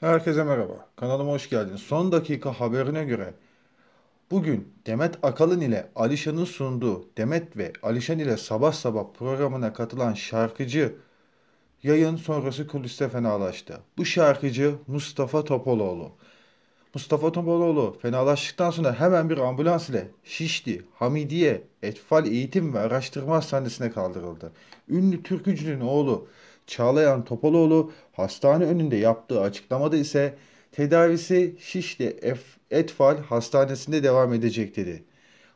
Herkese merhaba. Kanalıma hoş geldiniz. Son dakika haberine göre bugün Demet Akalın ile Alişan'ın sunduğu Demet ve Alişan ile sabah sabah programına katılan şarkıcı yayın sonrası kuliste fenalaştı. Bu şarkıcı Mustafa Topaloğlu. Mustafa Topaloğlu fenalaştıktan sonra hemen bir ambulans ile Şişli, Hamidiye, Etfal Eğitim ve Araştırma Hastanesi'ne kaldırıldı. Ünlü türkücünün oğlu Çağlayan Topaloğlu hastane önünde yaptığı açıklamada ise tedavisi Şişli Etfal Hastanesi'nde devam edecek dedi.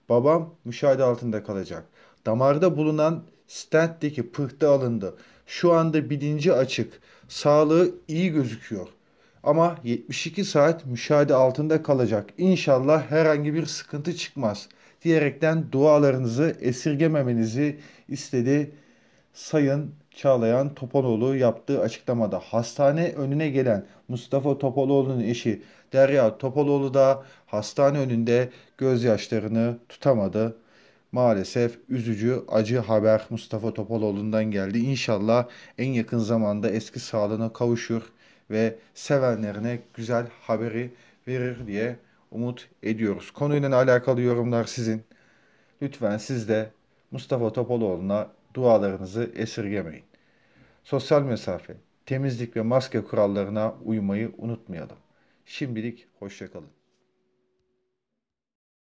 Babam müşahede altında kalacak. Damarda bulunan stentteki pıhtı alındı. Şu anda bilinci açık. Sağlığı iyi gözüküyor. Ama 72 saat müşahede altında kalacak. İnşallah herhangi bir sıkıntı çıkmaz diyerekten dualarınızı esirgememenizi istedi Sayın Çağlayan Topaloğlu yaptığı açıklamada hastane önüne gelen Mustafa Topaloğlu'nun eşi Derya Topaloğlu da hastane önünde gözyaşlarını tutamadı. Maalesef üzücü, acı haber Mustafa Topaloğlu'ndan geldi. İnşallah en yakın zamanda eski sağlığına kavuşur ve sevenlerine güzel haberi verir diye umut ediyoruz. Konuyla alakalı yorumlar sizin. Lütfen siz de Mustafa Topaloğlu'na dualarınızı esirgemeyin. Sosyal mesafe, temizlik ve maske kurallarına uymayı unutmayalım. Şimdilik hoşçakalın.